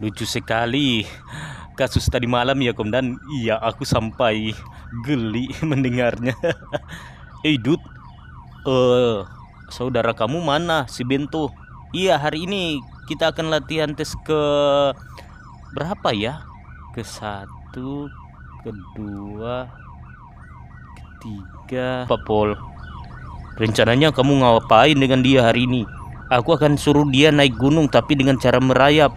Lucu sekali kasus tadi malam ya Komandan. Iya, aku sampai geli mendengarnya. eh, Dud, Eh, uh, saudara kamu mana? Si Bento. Iya, hari ini kita akan latihan tes ke berapa ya? Ke satu, kedua, ketiga. Papol. Rencananya kamu ngapain dengan dia hari ini? Aku akan suruh dia naik gunung tapi dengan cara merayap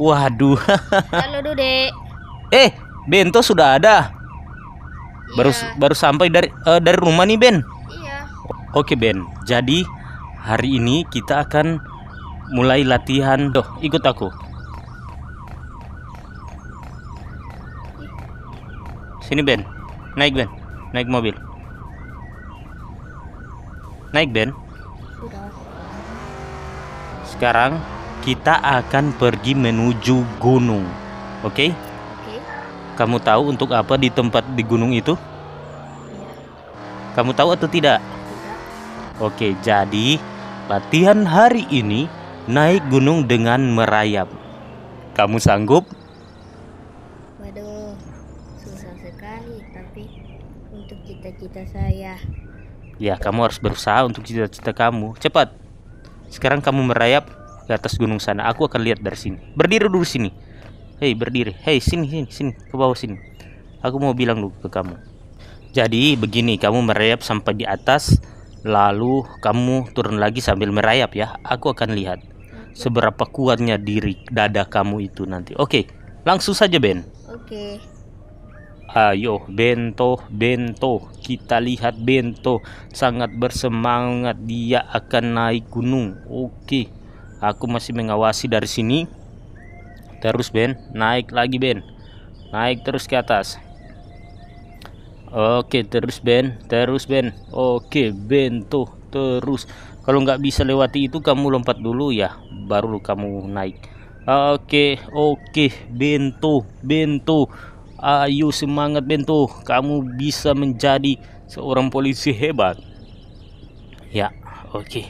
Waduh. Halo Dudek. Eh, bento sudah ada. Iya. Baru baru sampai dari uh, dari rumah nih Ben. Iya. Oke Ben. Jadi hari ini kita akan mulai latihan. Doh, ikut aku. Sini Ben. Naik Ben. Naik mobil. Naik Ben. Sekarang kita akan pergi menuju gunung. Oke? Okay? Okay. Kamu tahu untuk apa di tempat di gunung itu? Iya. Kamu tahu atau tidak? tidak? Oke, jadi latihan hari ini naik gunung dengan merayap. Kamu sanggup? Waduh, susah sekali, tapi untuk cita-cita saya. Ya, kamu harus berusaha untuk cita-cita kamu. Cepat. Sekarang kamu merayap ke atas gunung sana. Aku akan lihat dari sini. Berdiri dulu sini. Hei, berdiri. Hei, sini, sini, sini. Ke bawah sini. Aku mau bilang dulu ke kamu. Jadi begini, kamu merayap sampai di atas, lalu kamu turun lagi sambil merayap ya. Aku akan lihat seberapa kuatnya diri dada kamu itu nanti. Oke, langsung saja Ben. Oke. Ayo Bento, Bento, kita lihat Bento sangat bersemangat dia akan naik gunung. Oke aku masih mengawasi dari sini terus Ben naik lagi Ben naik terus ke atas oke terus Ben terus Ben oke Ben tuh terus kalau nggak bisa lewati itu kamu lompat dulu ya baru kamu naik oke oke Ben tuh Ben tuh ayo semangat Ben tuh kamu bisa menjadi seorang polisi hebat ya oke okay.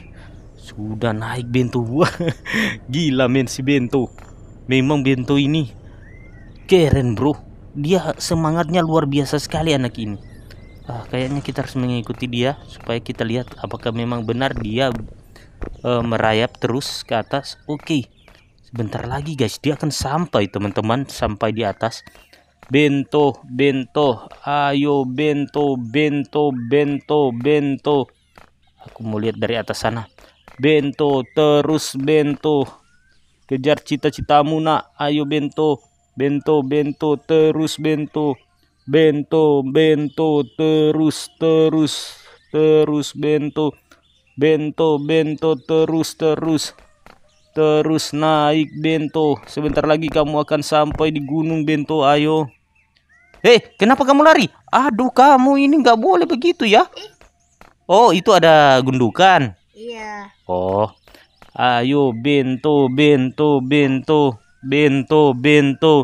Sudah naik bento gua. Gila men si bento. Memang bento ini keren, Bro. Dia semangatnya luar biasa sekali anak ini. Ah, kayaknya kita harus mengikuti dia supaya kita lihat apakah memang benar dia uh, merayap terus ke atas. Oke. Sebentar lagi guys, dia akan sampai teman-teman, sampai di atas. Bento, bento, ayo bento, bento, bento, bento. Aku mau lihat dari atas sana. Bento terus Bento kejar cita-citamu nak ayo Bento Bento Bento terus Bento Bento Bento terus terus terus Bento Bento Bento terus terus terus naik Bento sebentar lagi kamu akan sampai di Gunung Bento ayo Hei, eh, kenapa kamu lari? Aduh, kamu ini nggak boleh begitu ya. Oh, itu ada gundukan. Iya. Oh. ayo bintu bintu bintu bintu bintu.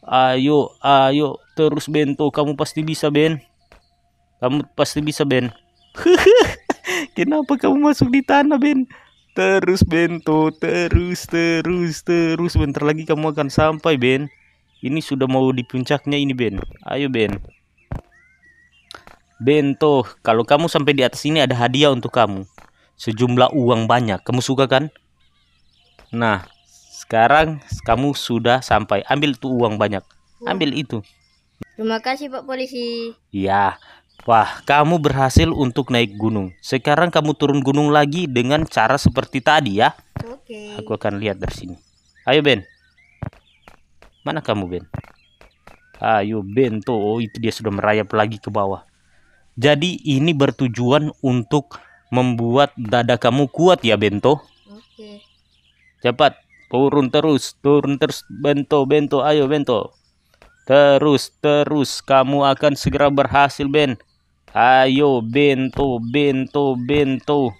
Ayo ayo terus bintu kamu pasti bisa Ben. Kamu pasti bisa Ben. Kenapa kamu masuk di tanah Ben? Terus Bento, terus terus terus bentar lagi kamu akan sampai Ben. Ini sudah mau di puncaknya ini Ben. Ayo Ben. Bento, kalau kamu sampai di atas ini ada hadiah untuk kamu sejumlah uang banyak. Kamu suka kan? Nah, sekarang kamu sudah sampai. Ambil tuh uang banyak. Ambil itu. Terima kasih Pak Polisi. Ya. Wah, kamu berhasil untuk naik gunung. Sekarang kamu turun gunung lagi dengan cara seperti tadi ya. Oke. Aku akan lihat dari sini. Ayo Ben. Mana kamu Ben? Ayo Ben tuh, oh, itu dia sudah merayap lagi ke bawah. Jadi ini bertujuan untuk membuat dada kamu kuat ya Bento. Oke. Cepat, turun terus, turun terus Bento, Bento, ayo Bento. Terus, terus kamu akan segera berhasil, Ben. Ayo Bento, Bento, Bento.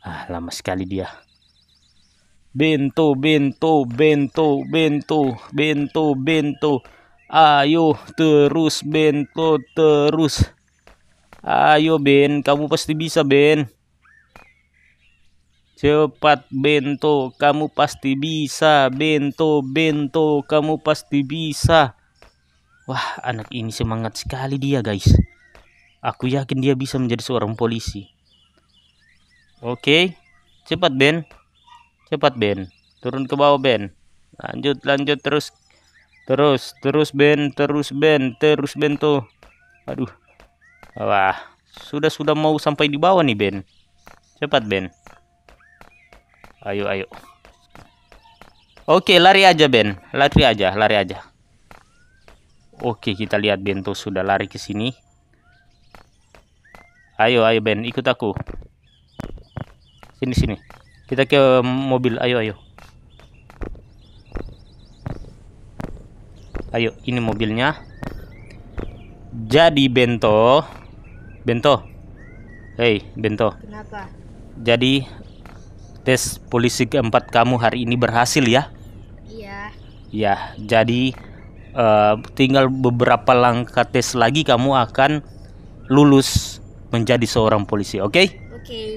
Ah, lama sekali dia. Bento, Bento, Bento, Bento, Bento, Bento. Ayo terus Bento terus. Ayo Ben, kamu pasti bisa Ben. Cepat Bento, kamu pasti bisa. Bento, Bento, kamu pasti bisa. Wah, anak ini semangat sekali dia, guys. Aku yakin dia bisa menjadi seorang polisi. Oke. Cepat Ben. Cepat Ben. Turun ke bawah Ben. Lanjut, lanjut terus. Terus, terus Ben, terus Ben, terus Bento. Aduh. Wah, sudah sudah mau sampai di bawah nih Ben. Cepat Ben. Ayo ayo. Oke, lari aja Ben. Lari aja, lari aja. Oke, kita lihat Bento sudah lari ke sini. Ayo ayo Ben, ikut aku. Sini sini. Kita ke mobil. Ayo ayo. Ayo, ini mobilnya. Jadi Bento, Bento. Hei, Bento. Kenapa? Jadi tes polisi keempat kamu hari ini berhasil ya? Iya. Ya, jadi uh, tinggal beberapa langkah tes lagi kamu akan lulus menjadi seorang polisi, oke? Okay? Oke. Okay.